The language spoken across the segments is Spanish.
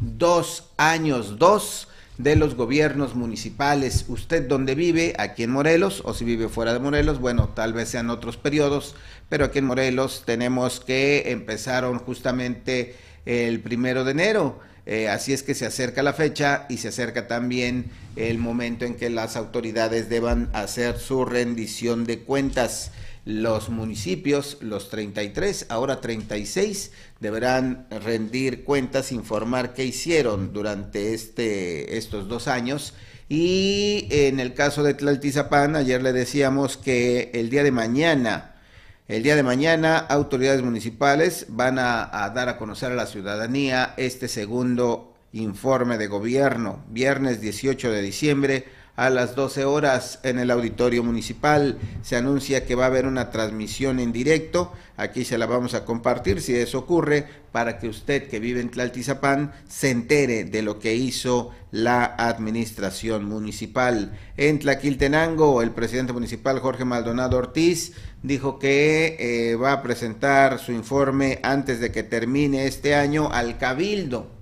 dos años, dos de los gobiernos municipales. Usted donde vive, aquí en Morelos, o si vive fuera de Morelos, bueno, tal vez sean otros periodos, pero aquí en Morelos tenemos que empezaron justamente el primero de enero. Eh, así es que se acerca la fecha y se acerca también el momento en que las autoridades deban hacer su rendición de cuentas los municipios, los 33, ahora 36, deberán rendir cuentas, informar qué hicieron durante este, estos dos años. Y en el caso de Tlaltizapán, ayer le decíamos que el día de mañana, el día de mañana, autoridades municipales van a dar a conocer a la ciudadanía este segundo informe de gobierno, viernes 18 de diciembre a las 12 horas en el auditorio municipal. Se anuncia que va a haber una transmisión en directo. Aquí se la vamos a compartir si eso ocurre para que usted que vive en Tlaltizapán se entere de lo que hizo la administración municipal. En Tlaquiltenango, el presidente municipal Jorge Maldonado Ortiz dijo que eh, va a presentar su informe antes de que termine este año al Cabildo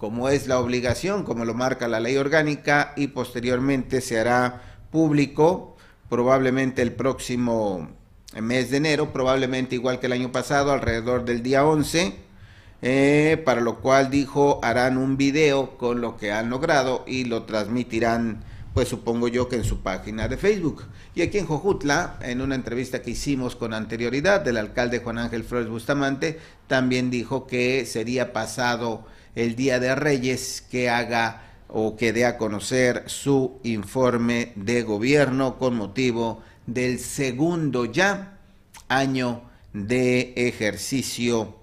como es la obligación, como lo marca la ley orgánica, y posteriormente se hará público, probablemente el próximo mes de enero, probablemente igual que el año pasado, alrededor del día 11, eh, para lo cual dijo harán un video con lo que han logrado y lo transmitirán pues supongo yo que en su página de Facebook. Y aquí en Jojutla, en una entrevista que hicimos con anterioridad del alcalde Juan Ángel Flores Bustamante, también dijo que sería pasado el Día de Reyes que haga o que dé a conocer su informe de gobierno con motivo del segundo ya año de ejercicio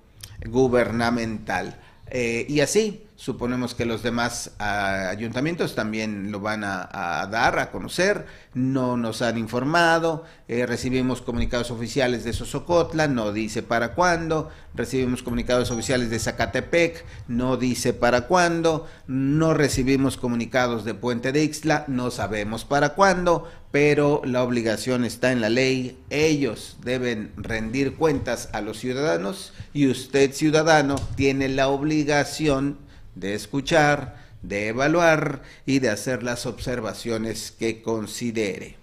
gubernamental. Eh, y así Suponemos que los demás ah, ayuntamientos también lo van a, dar a conocer. No nos han informado. Eh, recibimos comunicados oficiales de Sosocotla, no dice para cuándo. Recibimos comunicados oficiales de Zacatepec, no dice para cuándo. No recibimos comunicados de Puente de Ixtla, no sabemos para cuándo pero la obligación está en la ley. Ellos deben rendir cuentas a los ciudadanos y usted ciudadano tiene la obligación de escuchar, de evaluar y de hacer las observaciones que considere.